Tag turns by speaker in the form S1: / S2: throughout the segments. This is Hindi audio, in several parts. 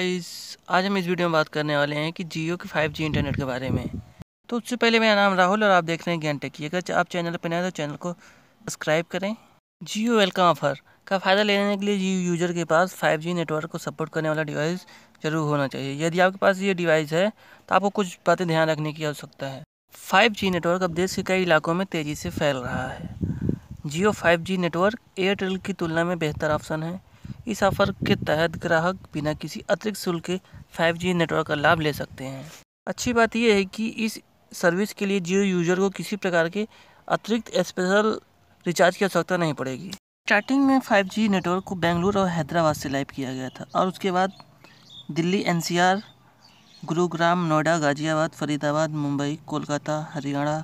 S1: इस आज हम इस वीडियो में बात करने वाले हैं कि जियो के 5G इंटरनेट के बारे में तो उससे पहले मेरा नाम राहुल और आप देख रहे हैं ज्ञान टेकी अगर आप चैनल पर नए तो चैनल को सब्सक्राइब करें जियो वेलकम ऑफर का फ़ायदा लेने के लिए जियो यूज़र के पास 5G नेटवर्क को सपोर्ट करने वाला डिवाइस ज़रूर होना चाहिए यदि आपके पास ये डिवाइस है तो आपको कुछ बातें ध्यान रखने की आवश्यकता है जी नेटवर्क अब देश के कई इलाकों में तेज़ी से फैल रहा है जियो जी नेटवर्क एयरटेल की तुलना में बेहतर ऑप्शन है इस ऑफर के तहत ग्राहक बिना किसी अतिरिक्त शुल्क के 5G नेटवर्क का लाभ ले सकते हैं अच्छी बात यह है कि इस सर्विस के लिए जियो यूजर को किसी प्रकार के अतिरिक्त स्पेशल रिचार्ज की आवश्यकता नहीं पड़ेगी स्टार्टिंग में 5G नेटवर्क को बेंगलुरु और हैदराबाद से लाइव किया गया था और उसके बाद दिल्ली एनसीआर, गुरुग्राम नोएडा गाजियाबाद फरीदाबाद मुंबई कोलकाता हरियाणा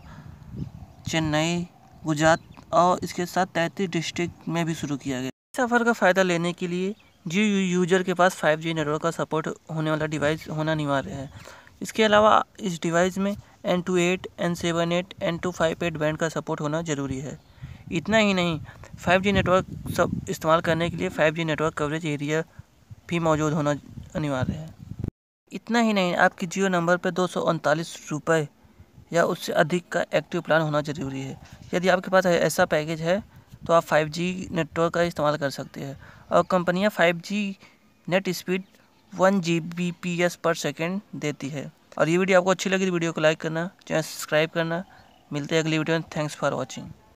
S1: चेन्नई गुजरात और इसके साथ तैंतीस डिस्ट्रिक्ट में भी शुरू किया गया सफ़र का फ़ायदा लेने के लिए जियो यूजर के पास 5G नेटवर्क का सपोर्ट होने वाला डिवाइस होना अनिवार्य है इसके अलावा इस डिवाइस में N two eight N seven eight N two five eight band का सपोर्ट होना ज़रूरी है इतना ही नहीं 5G नेटवर्क सब इस्तेमाल करने के लिए 5G नेटवर्क कवरेज एरिया भी मौजूद होना अनिवार्य है इतना ही नहीं आपके जियो नंबर पर दो रुपये या उससे अधिक का एक्टिव प्लान होना ज़रूरी है यदि आपके पास ऐसा पैकेज है तो आप 5G नेटवर्क का इस्तेमाल कर सकते हैं और कंपनियां 5G net speed one G B P S per second देती है और ये वीडियो आपको अच्छी लगी तो वीडियो को लाइक करना चैनल सब्सक्राइब करना मिलते हैं अगली वीडियो में थैंक्स फॉर वॉचिंग